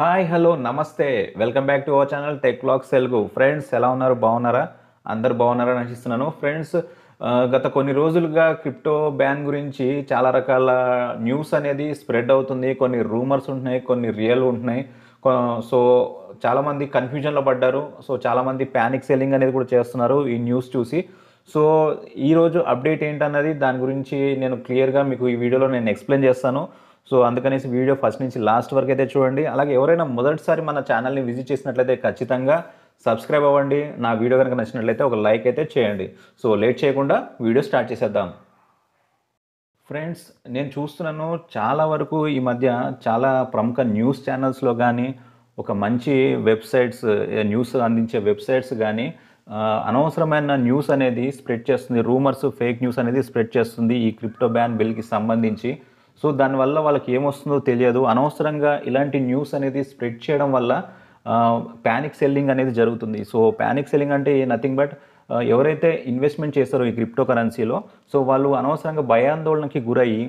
hi hello నమస్తే welcome back to our channel tech blogs సెల్గు friends ఎలా ఉన్నారు బాగున్నారా అందరు బాగున్నారా నశిస్తున్నాను ఫ్రెండ్స్ గత కొన్ని రోజులుగా క్రిప్టో బ్యాన్ గురించి చాలా రకాల న్యూస్ అనేది స్ప్రెడ్ అవుతుంది కొన్ని రూమర్స్ ఉంటున్నాయి కొన్ని రియల్ ఉంటున్నాయి సో చాలామంది కన్ఫ్యూజన్లో పడ్డారు సో చాలామంది ప్యానిక్ సెల్లింగ్ అనేది కూడా చేస్తున్నారు ఈ న్యూస్ చూసి సో ఈరోజు అప్డేట్ ఏంటన్నది దాని గురించి నేను క్లియర్గా మీకు ఈ వీడియోలో నేను ఎక్స్ప్లెయిన్ చేస్తాను సో అందుకనేసి వీడియో ఫస్ట్ నుంచి లాస్ట్ వరకు అయితే చూడండి అలాగే ఎవరైనా మొదటిసారి మన ఛానల్ని విజిట్ చేసినట్లయితే ఖచ్చితంగా సబ్స్క్రైబ్ అవ్వండి నా వీడియో కనుక నచ్చినట్లయితే ఒక లైక్ అయితే చేయండి సో లేట్ చేయకుండా వీడియో స్టార్ట్ చేసేద్దాం ఫ్రెండ్స్ నేను చూస్తున్నాను చాలా వరకు ఈ మధ్య చాలా ప్రముఖ న్యూస్ ఛానల్స్లో కానీ ఒక మంచి వెబ్సైట్స్ న్యూస్ అందించే వెబ్సైట్స్ కానీ అనవసరమైన న్యూస్ అనేది స్ప్రెడ్ చేస్తుంది రూమర్స్ ఫేక్ న్యూస్ అనేది స్ప్రెడ్ చేస్తుంది ఈ క్రిప్టో బ్యాన్ బిల్కి సంబంధించి సో దానివల్ల వాళ్ళకి ఏమొస్తుందో తెలియదు అనవసరంగా ఇలాంటి న్యూస్ అనేది స్ప్రెడ్ చేయడం వల్ల ప్యానిక్ సెల్లింగ్ అనేది జరుగుతుంది సో ప్యానిక్ సెల్లింగ్ అంటే నథింగ్ బట్ ఎవరైతే ఇన్వెస్ట్మెంట్ చేస్తారో ఈ క్రిప్టో కరెన్సీలో సో వాళ్ళు అనవసరంగా భయాందోళనకి గురయ్యి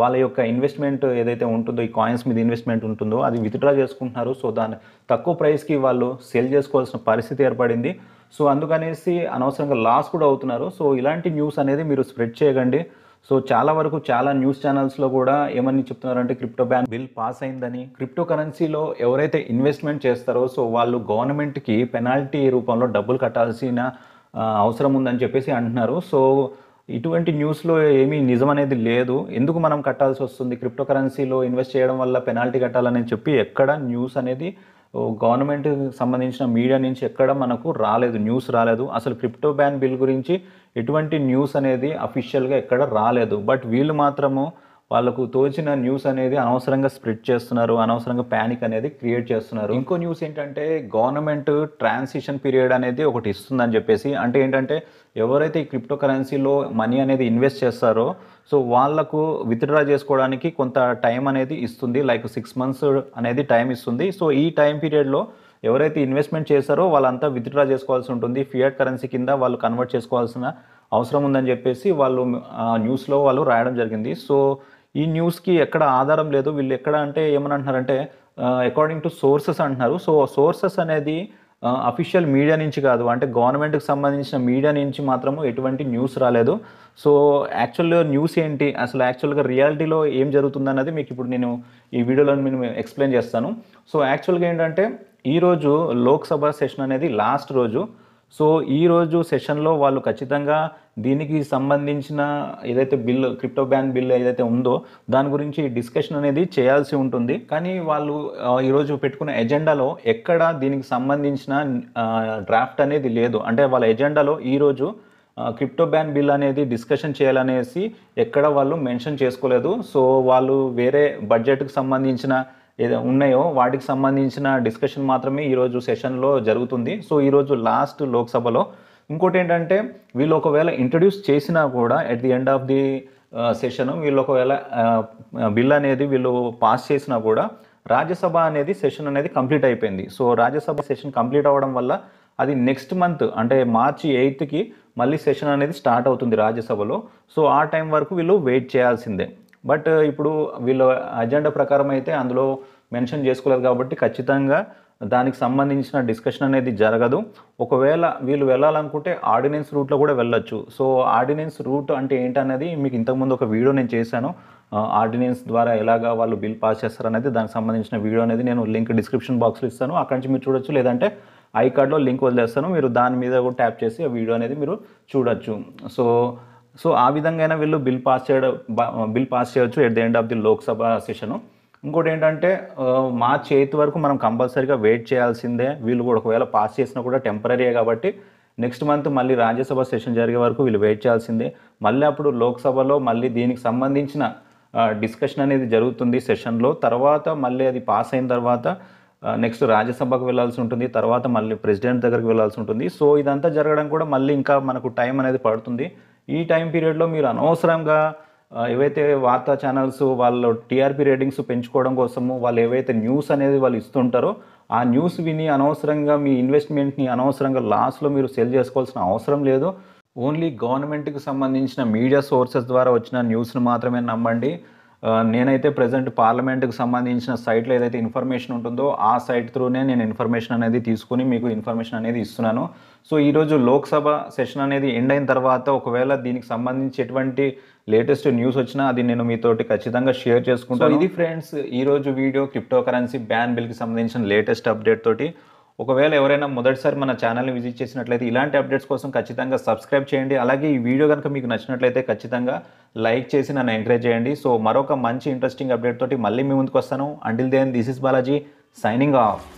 వాళ్ళ యొక్క ఇన్వెస్ట్మెంట్ ఏదైతే ఉంటుందో ఈ కాయిన్స్ మీద ఇన్వెస్ట్మెంట్ ఉంటుందో అది విత్డ్రా చేసుకుంటున్నారు సో దాన్ని తక్కువ ప్రైస్కి వాళ్ళు సెల్ చేసుకోవాల్సిన పరిస్థితి ఏర్పడింది సో అందుకనేసి అనవసరంగా లాస్ కూడా అవుతున్నారు సో ఇలాంటి న్యూస్ అనేది మీరు స్ప్రెడ్ చేయకండి సో చాలా వరకు చాలా న్యూస్ ఛానల్స్లో కూడా ఏమని చెప్తున్నారంటే క్రిప్టో బ్యాన్ బిల్ పాస్ అయిందని క్రిప్టో కరెన్సీలో ఎవరైతే ఇన్వెస్ట్మెంట్ చేస్తారో సో వాళ్ళు గవర్నమెంట్కి పెనాల్టీ రూపంలో డబ్బులు కట్టాల్సిన అవసరం ఉందని చెప్పేసి అంటున్నారు సో ఇటువంటి న్యూస్లో ఏమీ నిజం అనేది లేదు ఎందుకు మనం కట్టాల్సి వస్తుంది క్రిప్టో కరెన్సీలో ఇన్వెస్ట్ చేయడం వల్ల పెనాల్టీ కట్టాలని చెప్పి ఎక్కడ న్యూస్ అనేది గవర్నమెంట్ సంబంధించిన మీడియా నుంచి ఎక్కడ మనకు రాలేదు న్యూస్ రాలేదు అసలు క్రిప్టో బ్యాన్ బిల్ గురించి ఎటువంటి న్యూస్ అనేది అఫీషియల్గా ఎక్కడ రాలేదు బట్ వీళ్ళు మాత్రము వాళ్ళకు తోచిన న్యూస్ అనేది అనవసరంగా స్ప్రెడ్ చేస్తున్నారు అనవసరంగా ప్యానిక్ అనేది క్రియేట్ చేస్తున్నారు ఇంకో న్యూస్ ఏంటంటే గవర్నమెంట్ ట్రాన్సిషన్ పీరియడ్ అనేది ఒకటి ఇస్తుందని చెప్పేసి అంటే ఏంటంటే ఎవరైతే ఈ క్రిప్టో కరెన్సీలో మనీ అనేది ఇన్వెస్ట్ చేస్తారో సో వాళ్లకు విత్డ్రా చేసుకోవడానికి కొంత టైం అనేది ఇస్తుంది లైక్ సిక్స్ మంత్స్ అనేది టైం ఇస్తుంది సో ఈ టైం పీరియడ్లో ఎవరైతే ఇన్వెస్ట్మెంట్ చేస్తారో వాళ్ళంతా విత్డ్రా చేసుకోవాల్సి ఉంటుంది ఫియట్ కరెన్సీ కింద వాళ్ళు కన్వర్ట్ చేసుకోవాల్సిన అవసరం ఉందని చెప్పేసి వాళ్ళు ఆ న్యూస్లో వాళ్ళు రాయడం జరిగింది సో ఈ న్యూస్కి ఎక్కడ ఆధారం లేదు వీళ్ళు ఎక్కడ అంటే ఏమని అంటున్నారంటే అకార్డింగ్ టు సోర్సెస్ అంటున్నారు సో సోర్సెస్ అనేది అఫీషియల్ మీడియా నుంచి కాదు అంటే గవర్నమెంట్కి సంబంధించిన మీడియా నుంచి మాత్రము ఎటువంటి న్యూస్ రాలేదు సో యాక్చువల్గా న్యూస్ ఏంటి అసలు యాక్చువల్గా రియాలిటీలో ఏం జరుగుతుంది అన్నది మీకు ఇప్పుడు నేను ఈ వీడియోలో నేను ఎక్స్ప్లెయిన్ చేస్తాను సో యాక్చువల్గా ఏంటంటే ఈరోజు లోక్సభ సెషన్ అనేది లాస్ట్ రోజు సో ఈరోజు సెషన్లో వాళ్ళు ఖచ్చితంగా దీనికి సంబంధించిన ఏదైతే బిల్ క్రిప్టో బ్యాన్ బిల్ ఏదైతే ఉందో దాని గురించి డిస్కషన్ అనేది చేయాల్సి ఉంటుంది కానీ వాళ్ళు ఈరోజు పెట్టుకున్న ఎజెండాలో ఎక్కడ దీనికి సంబంధించిన డ్రాఫ్ట్ అనేది లేదు అంటే వాళ్ళ ఎజెండాలో ఈరోజు క్రిప్టో బ్యాన్ బిల్ అనేది డిస్కషన్ చేయాలనేసి ఎక్కడ వాళ్ళు మెన్షన్ చేసుకోలేదు సో వాళ్ళు వేరే బడ్జెట్కి సంబంధించిన ఏదో ఉన్నాయో వాటికి సంబంధించిన డిస్కషన్ మాత్రమే ఈరోజు సెషన్లో జరుగుతుంది సో ఈరోజు లాస్ట్ లోక్సభలో ఇంకోటి ఏంటంటే వీళ్ళు ఒకవేళ ఇంట్రడ్యూస్ చేసినా కూడా at the end of the session వీళ్ళు ఒకవేళ బిల్ అనేది వీళ్ళు పాస్ చేసినా కూడా రాజ్యసభ అనేది సెషన్ అనేది కంప్లీట్ అయిపోయింది సో రాజ్యసభ సెషన్ కంప్లీట్ అవ్వడం వల్ల అది నెక్స్ట్ మంత్ అంటే మార్చి ఎయిత్కి మళ్ళీ సెషన్ అనేది స్టార్ట్ అవుతుంది రాజ్యసభలో సో ఆ టైం వరకు వీళ్ళు వెయిట్ చేయాల్సిందే బట్ ఇప్పుడు వీళ్ళ అజెండా ప్రకారం అయితే అందులో మెన్షన్ చేసుకోలేదు కాబట్టి ఖచ్చితంగా దానికి సంబంధించిన డిస్కషన్ అనేది జరగదు ఒకవేళ వీళ్ళు వెళ్ళాలనుకుంటే ఆర్డినెన్స్ రూట్లో కూడా వెళ్ళొచ్చు సో ఆర్డినెన్స్ రూట్ అంటే ఏంటనేది మీకు ఇంతకుముందు ఒక వీడియో నేను చేశాను ఆర్డినెన్స్ ద్వారా ఎలాగా వాళ్ళు బిల్ పాస్ చేస్తారనేది దానికి సంబంధించిన వీడియో అనేది నేను లింక్ డిస్క్రిప్షన్ బాక్స్లో ఇస్తాను అక్కడి నుంచి మీరు చూడొచ్చు లేదంటే ఐ కార్డ్లో లింక్ వదిలేస్తాను మీరు దాని మీద కూడా ట్యాప్ చేసి ఆ వీడియో అనేది మీరు చూడొచ్చు సో సో ఆ విధంగా అయినా వీళ్ళు బిల్ పాస్ చేయడం బిల్ పాస్ చేయొచ్చు at the end of the Lok Sabha session ఇంకోటి ఏంటంటే మార్చ్ ఎయిత్ వరకు మనం కంపల్సరీగా వెయిట్ చేయాల్సిందే వీళ్ళు కూడా ఒకవేళ పాస్ చేసినా కూడా టెంపరీయే కాబట్టి నెక్స్ట్ మంత్ మళ్ళీ రాజ్యసభ సెషన్ జరిగే వరకు వీళ్ళు వెయిట్ చేయాల్సిందే మళ్ళీ అప్పుడు లోక్సభలో మళ్ళీ దీనికి సంబంధించిన డిస్కషన్ అనేది జరుగుతుంది సెషన్లో తర్వాత మళ్ళీ అది పాస్ అయిన తర్వాత నెక్స్ట్ రాజ్యసభకు వెళ్ళాల్సి ఉంటుంది తర్వాత మళ్ళీ ప్రెసిడెంట్ దగ్గరికి వెళ్ళాల్సి ఉంటుంది సో ఇదంతా జరగడం కూడా మళ్ళీ ఇంకా మనకు టైం అనేది పడుతుంది ఈ టైం పీరియడ్లో మీరు అనవసరంగా ఏవైతే వార్తా ఛానల్స్ వాళ్ళు టీఆర్పీ రేటింగ్స్ పెంచుకోవడం కోసము వాళ్ళు ఏవైతే న్యూస్ అనేది వాళ్ళు ఇస్తుంటారో ఆ న్యూస్ విని అనవసరంగా మీ ఇన్వెస్ట్మెంట్ని అనవసరంగా లాస్లో మీరు సెల్ చేసుకోవాల్సిన అవసరం లేదు ఓన్లీ గవర్నమెంట్కి సంబంధించిన మీడియా సోర్సెస్ ద్వారా వచ్చిన న్యూస్ను మాత్రమే నమ్మండి నేనైతే ప్రజెంట్ పార్లమెంట్కి సంబంధించిన సైట్లో ఏదైతే ఇన్ఫర్మేషన్ ఉంటుందో ఆ సైట్ త్రూనే నేను ఇన్ఫర్మేషన్ అనేది తీసుకుని మీకు ఇన్ఫర్మేషన్ అనేది ఇస్తున్నాను సో ఈరోజు లోక్సభ సెషన్ అనేది ఎండ్ అయిన తర్వాత ఒకవేళ దీనికి సంబంధించి ఎటువంటి లేటెస్ట్ న్యూస్ వచ్చినా అది నేను మీతోటి ఖచ్చితంగా షేర్ చేసుకుంటాను ఇది ఫ్రెండ్స్ ఈరోజు వీడియో క్రిప్టో కరెన్సీ బ్యాన్ బిల్కి సంబంధించిన లేటెస్ట్ అప్డేట్ తోటి ఒకవేళ ఎవరైనా మొదటిసారి మన ఛానల్ని విజిట్ చేసినట్లయితే ఇలాంటి అప్డేట్స్ కోసం ఖచ్చితంగా సబ్స్క్రైబ్ చేయండి అలాగే ఈ వీడియో కనుక మీకు నచ్చినట్లయితే ఖచ్చితంగా లైక్ చేసి నన్ను ఎంకరేజ్ చేయండి సో మరొక మంచి ఇంట్రెస్టింగ్ అప్డేట్ తోటి మళ్ళీ మీ ముందుకు వస్తాను until then this is Balaji signing of